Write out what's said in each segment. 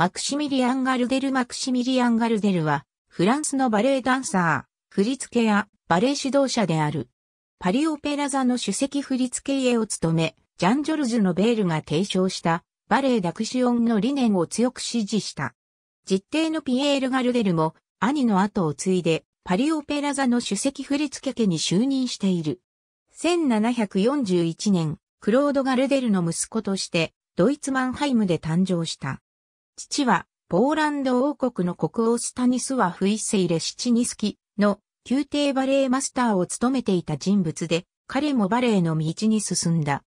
マクシミリアン・ガルデル・マクシミリアン・ガルデルは、フランスのバレエダンサー、振付やバレエ指導者である。パリオペラ座の首席振付絵を務め、ジャン・ジョルジュのベールが提唱したバレエダクシオンの理念を強く支持した。実弟のピエール・ガルデルも兄の後を継いでパリオペラ座の首席振付家に就任している。1741年、クロード・ガルデルの息子としてドイツマンハイムで誕生した。父は、ポーランド王国の国王スタニスワフ・イセイレ・シチニスキの宮廷バレエマスターを務めていた人物で、彼もバレエの道に進んだ。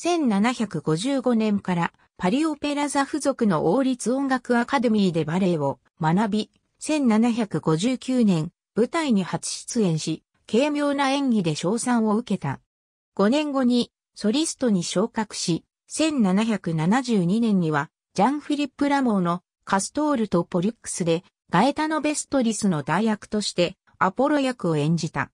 1755年からパリオペラ座付属の王立音楽アカデミーでバレエを学び、1759年舞台に初出演し、軽妙な演技で賞賛を受けた。5年後にソリストに昇格し、1772年にはジャンフィリップ・ラモーのカストールとポリュックスでガエタノ・ベストリスの代役としてアポロ役を演じた。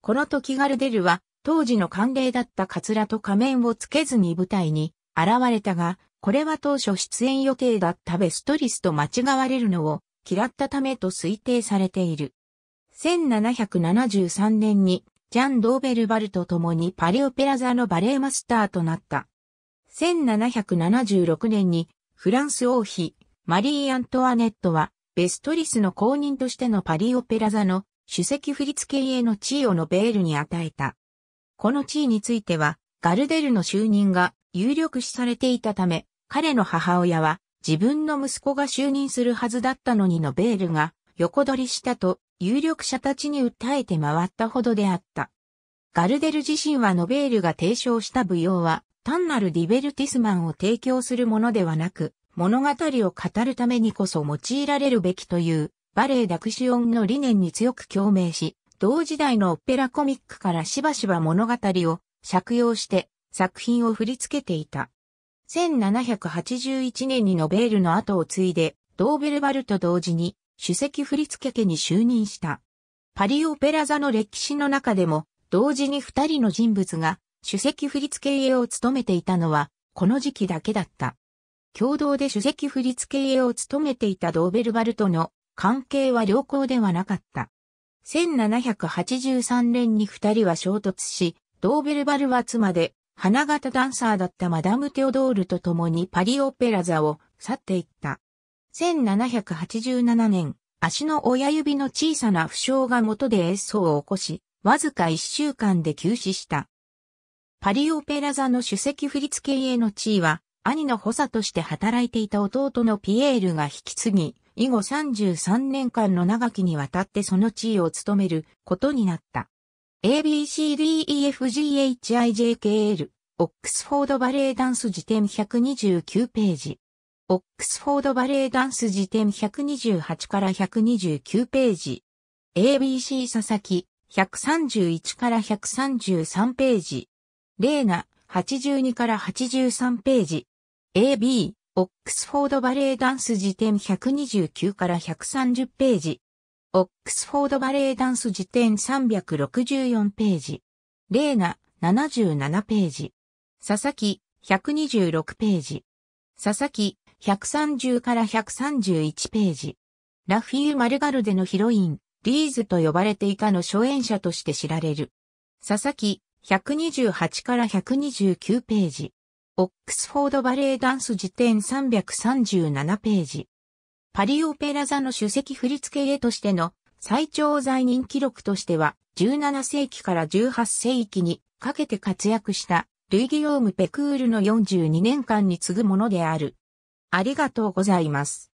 この時ガルデルは当時の慣例だったカツラと仮面をつけずに舞台に現れたが、これは当初出演予定だったベストリスと間違われるのを嫌ったためと推定されている。1773年にジャン・ドーベルバルと共にパリオペラ座のバレエマスターとなった。1776年にフランス王妃、マリー・アントワネットは、ベストリスの公認としてのパリオペラ座の首席振付への地位をノベールに与えた。この地位については、ガルデルの就任が有力視されていたため、彼の母親は自分の息子が就任するはずだったのにノベールが横取りしたと有力者たちに訴えて回ったほどであった。ガルデル自身はノベールが提唱した舞踊は単なるディベルティスマンを提供するものではなく、物語を語るためにこそ用いられるべきというバレエダクシオンの理念に強く共鳴し、同時代のオペラコミックからしばしば物語を借用して作品を振り付けていた。1781年にノベールの後を継いで、ドーベルバルと同時に主席振付家に就任した。パリオペラ座の歴史の中でも、同時に二人の人物が主席振付絵を務めていたのは、この時期だけだった。共同で主席振付絵を務めていたドーベルバルとの関係は良好ではなかった。1783年に二人は衝突し、ドーベルバルは妻で花形ダンサーだったマダム・テオドールと共にパリ・オペラ座を去っていった。1787年、足の親指の小さな負傷が元で演奏を起こし、わずか1週間で休止した。パリオペラ座の首席振付家の地位は、兄の補佐として働いていた弟のピエールが引き継ぎ、以後33年間の長きにわたってその地位を務めることになった。ABCDEFGHIJKL、オックスフォードバレエダンス辞典129ページ。オックスフォードバレエダンス辞典128から129ページ。ABC 佐々木、131から133ページ。レーナ、82から83ページ。AB、オックスフォードバレエダンス辞典129から130ページ。オックスフォードバレエダンス辞典364ページ。レーナ、77ページ。佐々木、126ページ。佐々木、130から131ページ。ラフィー・マルガルデのヒロイン、リーズと呼ばれていたの初演者として知られる。佐々木、128から129ページ。オックスフォードバレエダンス辞典337ページ。パリオペラ座の首席振付絵としての最長在任記録としては、17世紀から18世紀にかけて活躍したルイ・ギヨーム・ペクールの42年間に次ぐものである。ありがとうございます。